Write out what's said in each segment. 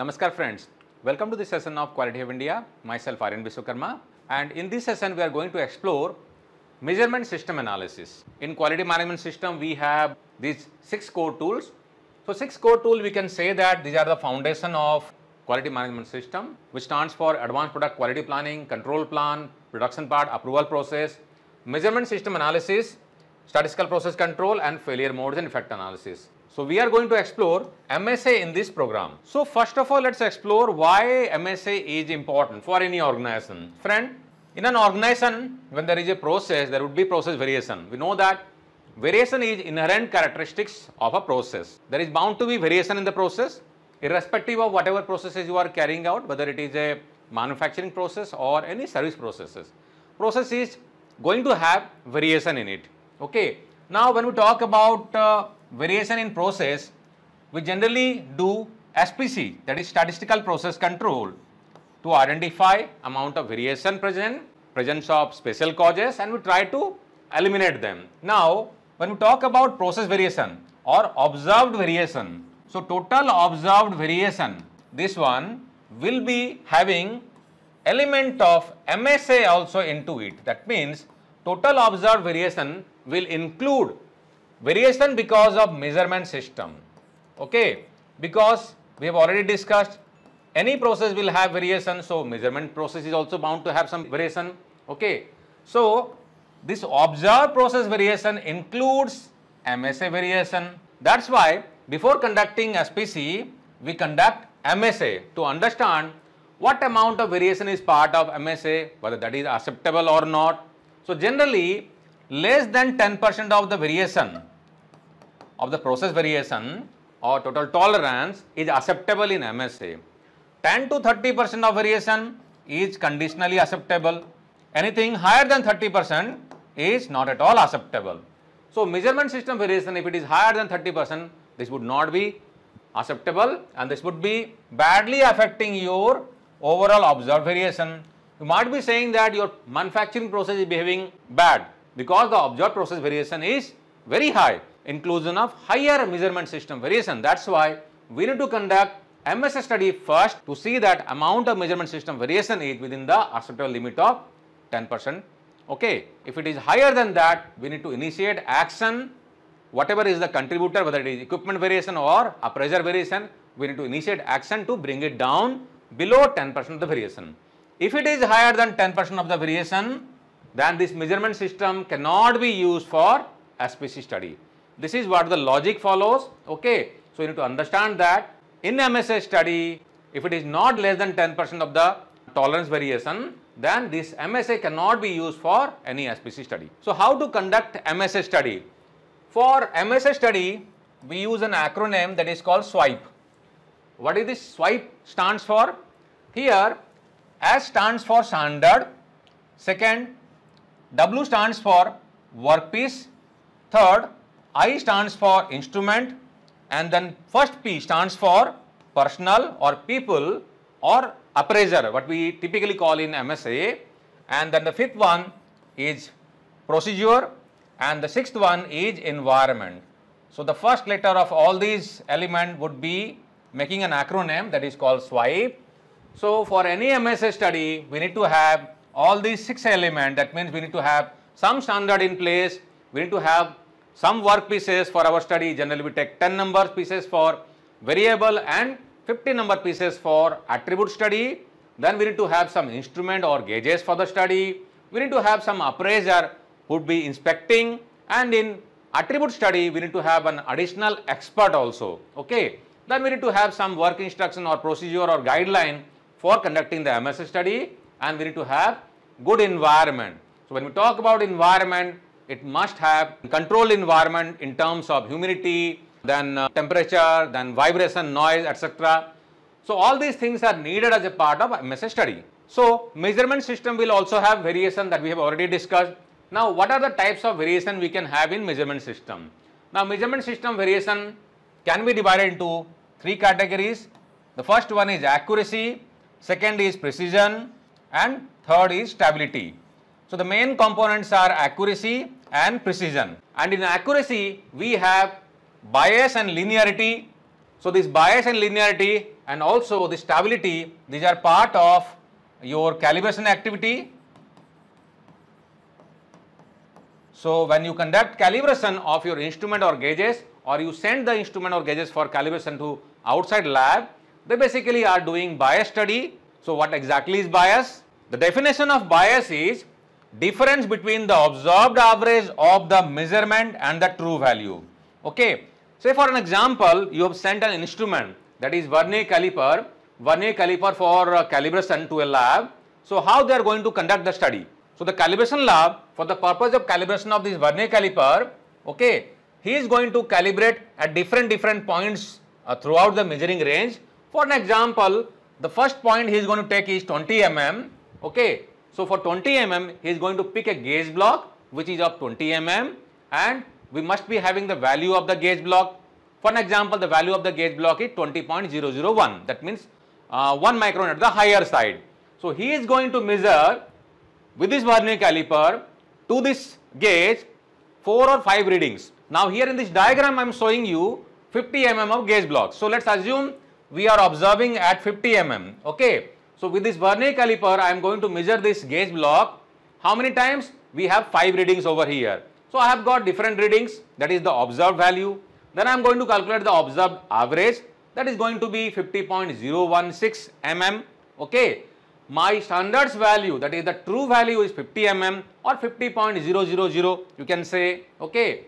Namaskar friends. Welcome to the session of Quality of India. Myself Aryan Vishwakarma and in this session we are going to explore measurement system analysis. In quality management system we have these six core tools. So six core tool we can say that these are the foundation of quality management system which stands for advanced product quality planning, control plan, production part, approval process, measurement system analysis, statistical process control and failure modes and effect analysis. So we are going to explore MSA in this program. So first of all, let's explore why MSA is important for any organization. Friend, in an organization, when there is a process, there would be process variation. We know that variation is inherent characteristics of a process. There is bound to be variation in the process, irrespective of whatever processes you are carrying out, whether it is a manufacturing process or any service processes. Process is going to have variation in it. Okay. Now, when we talk about uh, variation in process, we generally do SPC, that is statistical process control, to identify amount of variation present, presence of special causes and we try to eliminate them. Now, when we talk about process variation or observed variation, so total observed variation, this one will be having element of MSA also into it. That means total observed variation will include Variation because of measurement system. Okay. Because we have already discussed any process will have variation. So, measurement process is also bound to have some variation. Okay. So, this observed process variation includes MSA variation. That's why before conducting SPC, we conduct MSA to understand what amount of variation is part of MSA, whether that is acceptable or not. So, generally less than 10% of the variation of the process variation or total tolerance is acceptable in MSA. 10 to 30 percent of variation is conditionally acceptable. Anything higher than 30 percent is not at all acceptable. So, measurement system variation if it is higher than 30 percent this would not be acceptable and this would be badly affecting your overall observed variation. You might be saying that your manufacturing process is behaving bad because the observed process variation is very high inclusion of higher measurement system variation. That's why we need to conduct MSS study first to see that amount of measurement system variation is within the acceptable limit of 10%. Okay. If it is higher than that, we need to initiate action, whatever is the contributor, whether it is equipment variation or pressure variation, we need to initiate action to bring it down below 10% of the variation. If it is higher than 10% of the variation, then this measurement system cannot be used for SPC study. This is what the logic follows. Okay. So you need to understand that in MSA study, if it is not less than 10% of the tolerance variation, then this MSA cannot be used for any SPC study. So how to conduct MSA study? For MSA study, we use an acronym that is called SWIPE. What is this SWIPE stands for? Here, S stands for standard, second, W stands for workpiece, third, I stands for instrument and then first P stands for personal or people or appraiser what we typically call in MSA and then the fifth one is procedure and the sixth one is environment. So the first letter of all these element would be making an acronym that is called SWIPE. So for any MSA study we need to have all these six element that means we need to have some standard in place, we need to have some work pieces for our study generally we take 10 number pieces for variable and 50 number pieces for attribute study. Then we need to have some instrument or gauges for the study. We need to have some appraiser who would be inspecting and in attribute study we need to have an additional expert also. Okay. Then we need to have some work instruction or procedure or guideline for conducting the MSA study and we need to have good environment. So when we talk about environment, it must have control environment in terms of humidity, then uh, temperature, then vibration, noise, etc. So all these things are needed as a part of MSA study. So measurement system will also have variation that we have already discussed. Now what are the types of variation we can have in measurement system? Now measurement system variation can be divided into three categories. The first one is accuracy, second is precision and third is stability. So the main components are accuracy, and precision. And in accuracy, we have bias and linearity. So this bias and linearity and also the stability, these are part of your calibration activity. So when you conduct calibration of your instrument or gauges or you send the instrument or gauges for calibration to outside lab, they basically are doing bias study. So what exactly is bias? The definition of bias is difference between the observed average of the measurement and the true value. Okay. Say for an example, you have sent an instrument that is Vernier caliper, Vernier caliper for uh, calibration to a lab. So, how they are going to conduct the study? So, the calibration lab for the purpose of calibration of this Vernier caliper, okay, he is going to calibrate at different different points uh, throughout the measuring range. For an example, the first point he is going to take is 20 mm, okay, so for 20 mm, he is going to pick a gauge block which is of 20 mm and we must be having the value of the gauge block. For an example, the value of the gauge block is 20.001. That means uh, 1 micron at the higher side. So he is going to measure with this vernier caliper to this gauge 4 or 5 readings. Now here in this diagram I am showing you 50 mm of gauge block. So let's assume we are observing at 50 mm. Okay. So with this vernier caliper, I am going to measure this gauge block. How many times? We have 5 readings over here. So I have got different readings, that is the observed value. Then I am going to calculate the observed average, that is going to be 50.016 mm, okay. My standards value, that is the true value is 50 mm or 50.000, you can say, okay.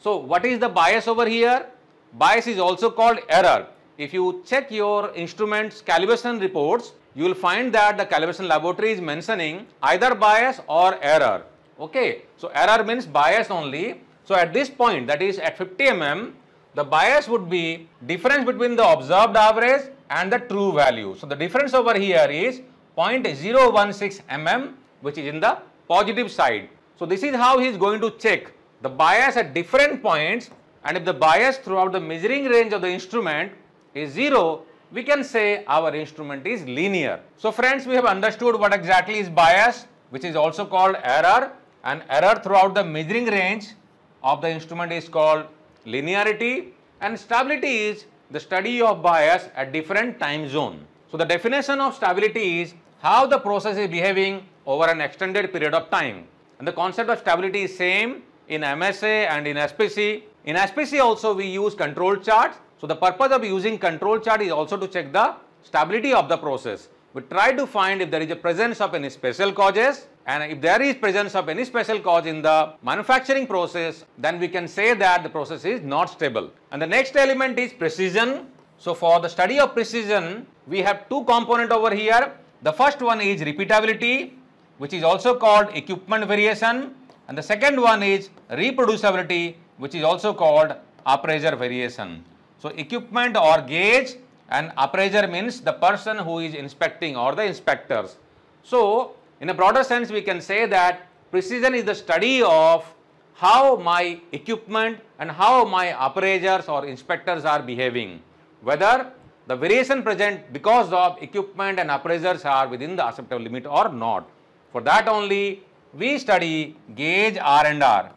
So what is the bias over here? Bias is also called error. If you check your instruments calibration reports, you will find that the calibration laboratory is mentioning either bias or error. Okay, so error means bias only. So at this point, that is at 50 mm, the bias would be difference between the observed average and the true value. So the difference over here is 0.016 mm, which is in the positive side. So this is how he is going to check the bias at different points and if the bias throughout the measuring range of the instrument is 0, we can say our instrument is linear. So friends, we have understood what exactly is bias, which is also called error. And error throughout the measuring range of the instrument is called linearity. And stability is the study of bias at different time zone. So the definition of stability is how the process is behaving over an extended period of time. And the concept of stability is same in MSA and in SPC. In SPC also we use control charts so the purpose of using control chart is also to check the stability of the process. We try to find if there is a presence of any special causes and if there is presence of any special cause in the manufacturing process, then we can say that the process is not stable. And the next element is precision. So for the study of precision, we have two component over here. The first one is repeatability, which is also called equipment variation. And the second one is reproducibility, which is also called appraiser variation. So equipment or gauge and appraiser means the person who is inspecting or the inspectors. So in a broader sense we can say that precision is the study of how my equipment and how my appraisers or inspectors are behaving. Whether the variation present because of equipment and appraisers are within the acceptable limit or not. For that only we study gauge R and R,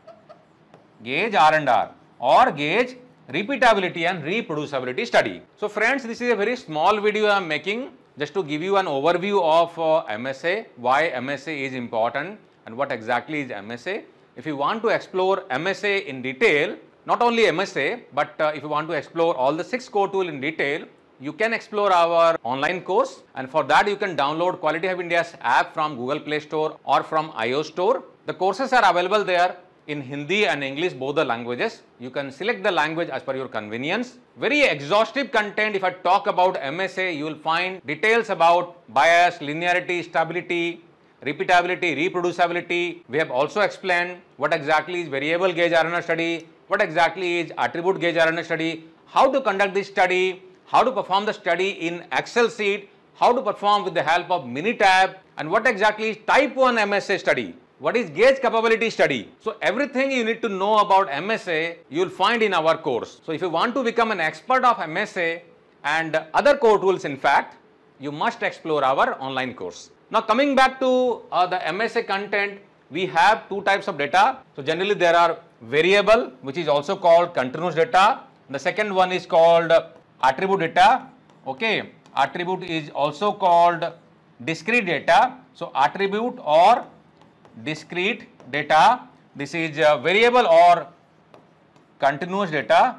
gauge R and R or gauge repeatability and reproducibility study. So friends, this is a very small video I am making just to give you an overview of uh, MSA, why MSA is important and what exactly is MSA. If you want to explore MSA in detail, not only MSA, but uh, if you want to explore all the six core tool in detail, you can explore our online course and for that you can download Quality of India's app from Google Play Store or from iOS Store. The courses are available there in Hindi and English, both the languages. You can select the language as per your convenience. Very exhaustive content, if I talk about MSA, you will find details about bias, linearity, stability, repeatability, reproducibility. We have also explained what exactly is variable gauge RNA study, what exactly is attribute gauge RNA study, how to conduct this study, how to perform the study in Excel sheet, how to perform with the help of Minitab, and what exactly is type 1 MSA study. What is gauge capability study? So everything you need to know about MSA, you'll find in our course. So if you want to become an expert of MSA and other core tools, in fact, you must explore our online course. Now coming back to uh, the MSA content, we have two types of data. So generally there are variable, which is also called continuous data. The second one is called attribute data. Okay, attribute is also called discrete data. So attribute or discrete data, this is uh, variable or continuous data.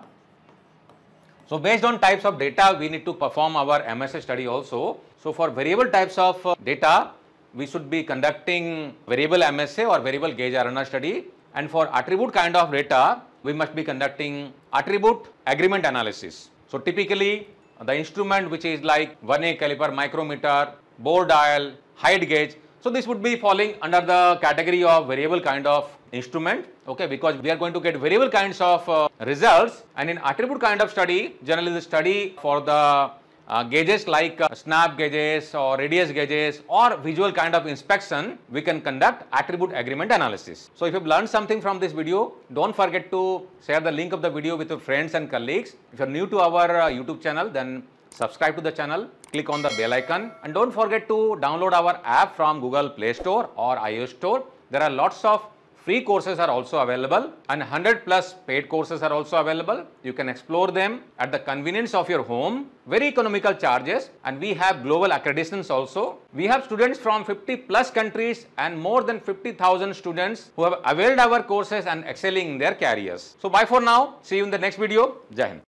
So, based on types of data, we need to perform our MSA study also. So, for variable types of uh, data, we should be conducting variable MSA or variable gauge RNR study and for attribute kind of data, we must be conducting attribute agreement analysis. So, typically the instrument which is like 1A caliper, micrometer, bore dial, height gauge, so this would be falling under the category of variable kind of instrument, okay, because we are going to get variable kinds of uh, results and in attribute kind of study, generally the study for the uh, gauges like uh, snap gauges or radius gauges or visual kind of inspection, we can conduct attribute agreement analysis. So if you've learned something from this video, don't forget to share the link of the video with your friends and colleagues. If you're new to our uh, YouTube channel, then subscribe to the channel click on the bell icon and don't forget to download our app from Google Play Store or iOS Store. There are lots of free courses are also available and 100 plus paid courses are also available. You can explore them at the convenience of your home, very economical charges and we have global accreditations also. We have students from 50 plus countries and more than 50,000 students who have availed our courses and excelling in their careers. So bye for now. See you in the next video. Jai Hind.